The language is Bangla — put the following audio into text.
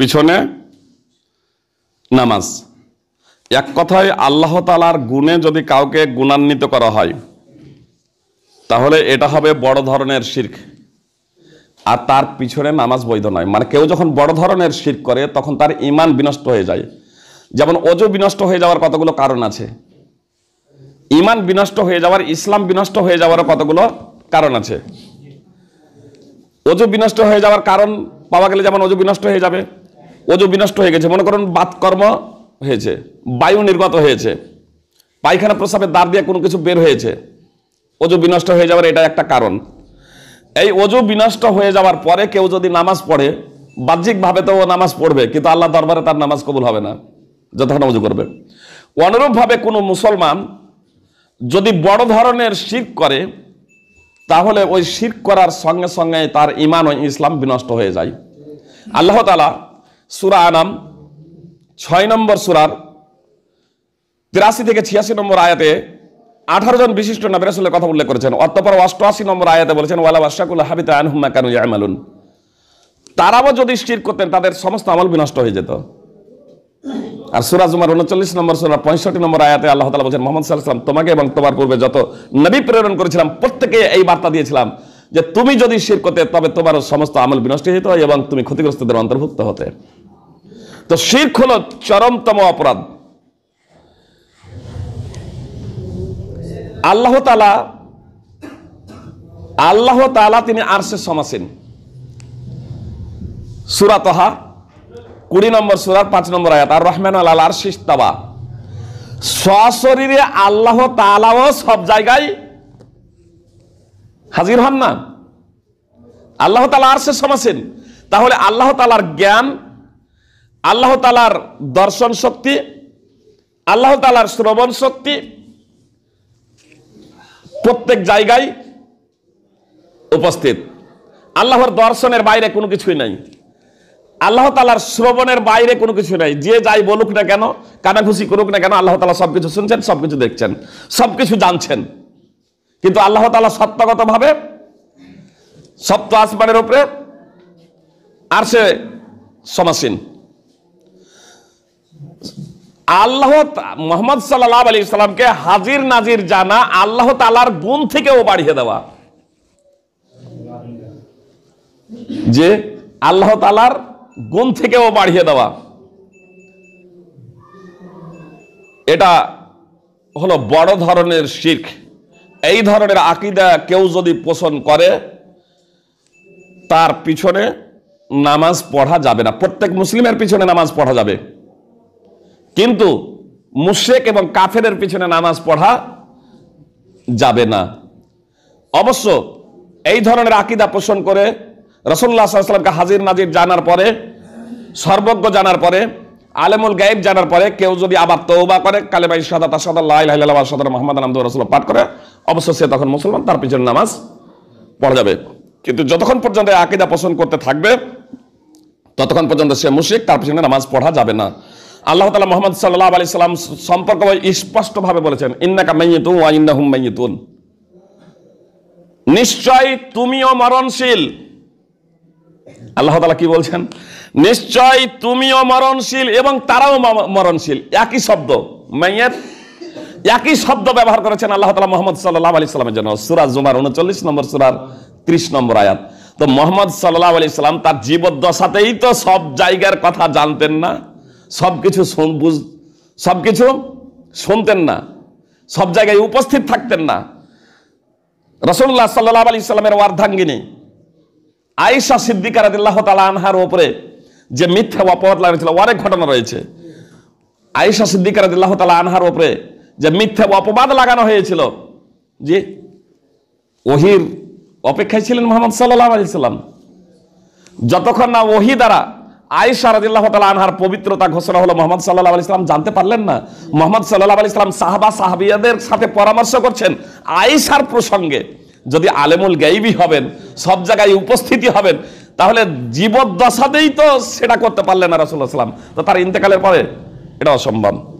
পিছনে নামাজ এক কথায় আল্লাহ তালার গুণে যদি কাউকে গুণান্বিত করা হয় তাহলে এটা হবে বড় ধরনের শির্ক আর তার পিছনে নামাজ বৈধ নয় মানে কেউ যখন বড় ধরনের শির্ক করে তখন তার ইমান বিনষ্ট হয়ে যায় যেমন অজু বিনষ্ট হয়ে যাওয়ার কতগুলো কারণ আছে ইমান বিনষ্ট হয়ে যাওয়ার ইসলাম বিনষ্ট হয়ে যাওয়ার কতগুলো কারণ আছে অজু বিনষ্ট হয়ে যাওয়ার কারণ পাওয়া গেলে যেমন অজু বিনষ্ট হয়ে যাবে অজু বিনষ্ট হয়ে গেছে মনে করেন বাতকর্ম হয়েছে বায়ু নির্গত হয়েছে পায়খানা প্রস্রাবের দাঁড় দিয়ে কোনো কিছু বের হয়েছে অজু বিনষ্ট হয়ে যাওয়ার এটা একটা কারণ এই অজু বিনষ্ট হয়ে যাওয়ার পরে কেউ যদি নামাজ পড়ে বাহ্যিকভাবে তো ও নামাজ পড়বে কিন্তু আল্লাহ দরবারে তার নামাজ কবুল হবে না যতক্ষণ অজু করবে অনুরূপভাবে কোনো মুসলমান যদি বড় ধরনের শির করে তাহলে ওই শির করার সঙ্গে সঙ্গে তার ইমান ও ইসলাম বিনষ্ট হয়ে যায় আল্লাহ তালা সুরা আনাম ছয় নম্বর সুরার তিরাশি থেকে ছিয়াশি নম্বর আয়াতে আঠারো জন বিশিষ্ট নবীর আসলে কথা উল্লেখ করেছেন অতপর অষ্টআশি নম্বর আয়াতে বলেছেন ওয়ালা বাসাকুল হাবিত আনহুম্মা কানু ইয়ামালুন তারাও যদি স্থির করতেন তাদের সমস্ত আমল বিনষ্ট হয়ে যেত আর সুরাজ উমার উনচল্লিশ নম্বর সুরা পঁয়ষট্টি নম্বর আয়াতে আল্লাহ তালা বলছেন মোহাম্মদ সাল্লাম তোমাকে এবং তোমার পূর্বে যত নবী প্রেরণ করেছিলাম প্রত্যেকে এই বার্তা দিয়েছিলাম যে তুমি যদি শির করতে তবে তোমার সমস্ত আমল বিনষ্ট হয়ে যেত এবং তুমি ক্ষতিগ্রস্তদের অন্তর্ভুক্ত হতে তো শির হল চরমতম অপরাধ আল্লাহ তালা আল্লাহ তালা তিনি আরশে সমাসীন সুরা তহা কুড়ি নম্বর সুরার পাঁচ নম্বর আয়াত আর রহমান আল্লাহ আর শিস্তাবা সশরীরে আল্লাহ তালাও সব জায়গায় হাজির হন না আল্লাহ তালা আর সে সমাসেন তাহলে আল্লাহ তালার জ্ঞান আল্লাহ তালার দর্শন শক্তি আল্লাহ তালার শ্রবণ শক্তি প্রত্যেক জায়গায় উপস্থিত আল্লাহর দর্শনের বাইরে কোনো কিছুই নাই আল্লাহ তালার শ্রবণের বাইরে কোনো কিছু নাই যে যাই বলুক না কেন কানাঘুষি করুক না কেন আল্লাহ তালা সব কিছু শুনছেন সব কিছু দেখছেন সব কিছু জানছেন কিন্তু আল্লাহ তালা ভাবে সপ্ত আসমানের উপরে আর সে সমাসীন আল্লাহ মোহাম্মদ সাল্লাহ আলী ইসলামকে হাজির নাজির জানা আল্লাহ তালার গুণ থেকেও বাড়িয়ে দেওয়া যে আল্লাহ তালার গুণ থেকেও বাড়িয়ে দেওয়া এটা হলো বড় ধরনের শিখ এই ধরনের আকিদা কেউ যদি পোষণ করে তার পিছনে নামাজ পড়া যাবে না প্রত্যেক মুসলিমের পিছনে নামাজ পড়া যাবে কিন্তু মুশেক এবং কাফেরের পিছনে নামাজ পড়া যাবে না অবশ্য এই ধরনের আকিদা পোষণ করে রসল্লা সাল্লামকে হাজির নাজির জানার পরে সর্বজ্ঞ জানার পরে আলেমুল গায়েব জানার পরে কেউ যদি আবার তৌবা করে কালেমাই সাদা তার সাদা লাই লাই লাল সাদা মোহাম্মদ আলম রসুল পাঠ করে অবশ্য সে তখন মুসলমান তার পিছনে নামাজ পড়া যাবে কিন্তু যতক্ষণ পর্যন্ত আকিদা পোষণ করতে থাকবে ততক্ষণ পর্যন্ত সে মুশিক তার পিছনে নামাজ পড়া যাবে না আল্লাহ তালা মোহাম্মদ সাল্লাহ আলি সাল্লাম সম্পর্ক স্পষ্টভাবে বলেছেন ইন্নাকা মাইয়িতু ওয়া ইন্নাহুম মাইয়িতুন নিশ্চয় তুমিও মরণশীল আল্লাহ তালা কি বলছেন নিশ্চয় তুমিও মরণশীল এবং তারাও মরণশীল একই শব্দ মাইয়ের একই শব্দ ব্যবহার করেছেন আল্লাহ তালা মোহাম্মদ সাল্লাহ আলি সাল্লামের জন্য সুরাজ জুমার উনচল্লিশ নম্বর সুরার ত্রিশ নম্বর আয়াত তো মোহাম্মদ সাল্লাহ আলি সাল্লাম তার জীবদ্দশাতেই তো সব জায়গার কথা জানতেন না সব কিছু বুঝ সব কিছু শুনতেন না সব জায়গায় উপস্থিত থাকতেন না রসুল্লাহ সাল্লাহ আলি সাল্লামের ওয়ার্ধাঙ্গিনী আয়েশা সিদ্দিকার আদিল্লাহ তালা আনহার ওপরে যে মিথ্যা অপবাদ লাগানো অনেক ঘটনা রয়েছে আয়েশা সিদ্দিকার আদিল্লাহ তালা আনহার ওপরে যে মিথ্যা অপবাদ লাগানো হয়েছিল যে ওহির অপেক্ষায় ছিলেন মোহাম্মদ সাল্লাহ আলাইসাল্লাম যতক্ষণ না ওহি দ্বারা আয়েশা রাজিল্লাহ তালা আনহার পবিত্রতা ঘোষণা হলো মোহাম্মদ সাল্লাহ আলি ইসলাম জানতে পারলেন না মোহাম্মদ সাল্লাহ আলি ইসলাম সাহাবা সাহাবিয়াদের সাথে পরামর্শ করছেন আয়েশার প্রসঙ্গে যদি আলেমুল গাইবি হবেন সব জায়গায় উপস্থিতি হবেন তাহলে জীবদ্দশাতেই তো সেটা করতে পারলেন না রসুল্লাহ সাল্লাম তো তার ইন্তেকালের পরে এটা অসম্ভব